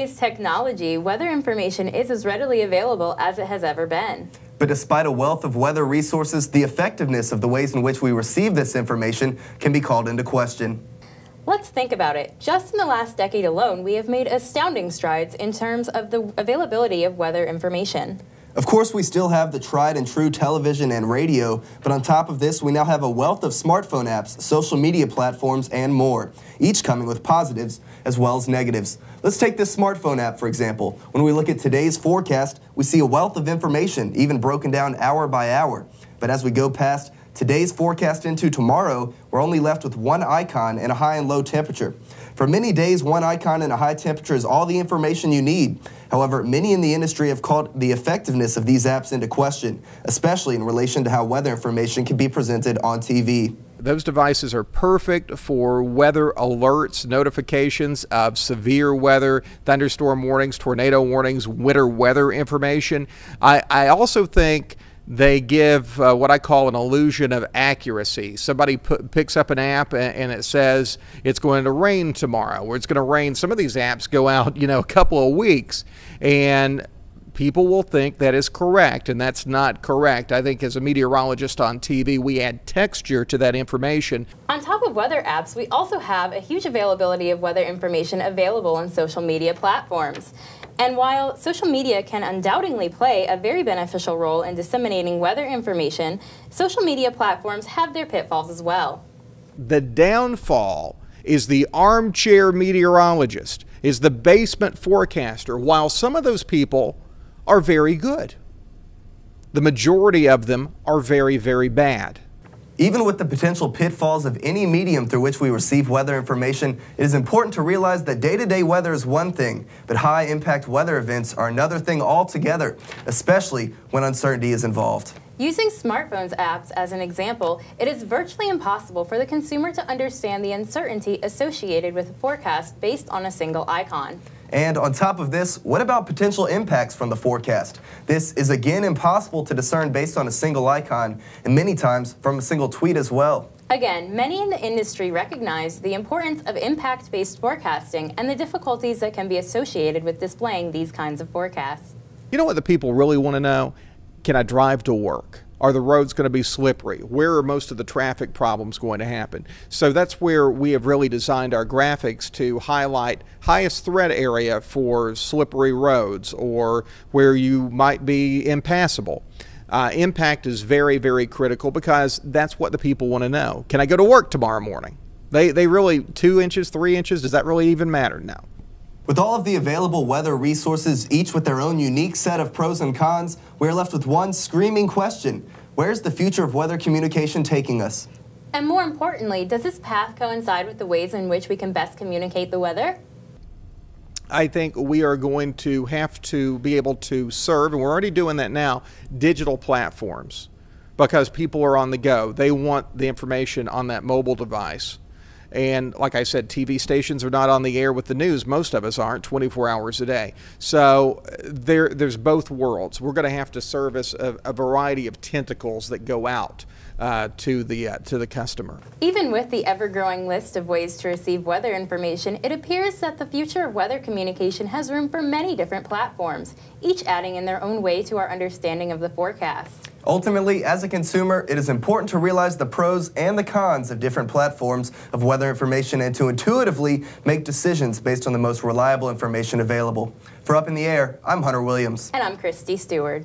today's technology, weather information is as readily available as it has ever been. But despite a wealth of weather resources, the effectiveness of the ways in which we receive this information can be called into question. Let's think about it. Just in the last decade alone, we have made astounding strides in terms of the availability of weather information. Of course, we still have the tried and true television and radio, but on top of this, we now have a wealth of smartphone apps, social media platforms, and more, each coming with positives as well as negatives. Let's take this smartphone app, for example. When we look at today's forecast, we see a wealth of information, even broken down hour by hour. But as we go past today's forecast into tomorrow, we're only left with one icon and a high and low temperature. For many days, one icon and a high temperature is all the information you need. However, many in the industry have called the effectiveness of these apps into question, especially in relation to how weather information can be presented on TV. Those devices are perfect for weather alerts, notifications of severe weather, thunderstorm warnings, tornado warnings, winter weather information. I, I also think they give uh, what I call an illusion of accuracy. Somebody picks up an app and, and, it says it's going to rain tomorrow, or it's going to rain. Some of these apps go out, you know, a couple of weeks, and people will think that is correct, and that's not correct. I think as a meteorologist on TV, we add texture to that information. On top of weather apps, we also have a huge availability of weather information available on social media platforms. And while social media can undoubtedly play a very beneficial role in disseminating weather information, social media platforms have their pitfalls as well. The downfall is the armchair meteorologist, is the basement forecaster. While some of those people are very good. The majority of them are very, very bad. Even with the potential pitfalls of any medium through which we receive weather information, it is important to realize that day to day weather is one thing, but high impact weather events are another thing altogether, especially when uncertainty is involved. Using smartphones apps as an example, it is virtually impossible for the consumer to understand the uncertainty associated with a forecast based on a single icon. And on top of this, what about potential impacts from the forecast? This is again impossible to discern based on a single icon, and many times from a single tweet as well. Again, many in the industry recognize the importance of impact based forecasting and the difficulties that can be associated with displaying these kinds of forecasts. You know what the people really want to know? Can I drive to work? are the roads going to be slippery? Where are most of the traffic problems going to happen? So that's where we have really designed our graphics to highlight highest threat area for slippery roads or where you might be impassable. Uh, impact is very, very critical because that's what the people want to know. Can I go to work tomorrow morning? They, they really, two inches, three inches, does that really even matter? No. With all of the available weather resources, each with their own unique set of pros and cons, we are left with one screaming question. Where's the future of weather communication taking us? And more importantly, does this path coincide with the ways in which we can best communicate the weather? I think we are going to have to be able to serve, and we're already doing that now, digital platforms because people are on the go. They want the information on that mobile device. And like I said, TV stations are not on the air with the news. Most of us aren't 24 hours a day. So there, there's both worlds. We're going to have to service a, a variety of tentacles that go out. Uh, to the uh, to the customer. Even with the ever-growing list of ways to receive weather information, it appears that the future of weather communication has room for many different platforms, each adding in their own way to our understanding of the forecast. Ultimately, as a consumer, it is important to realize the pros and the cons of different platforms of weather information and to intuitively make decisions based on the most reliable information available. For Up in the Air, I'm Hunter Williams. And I'm Christy Stewart.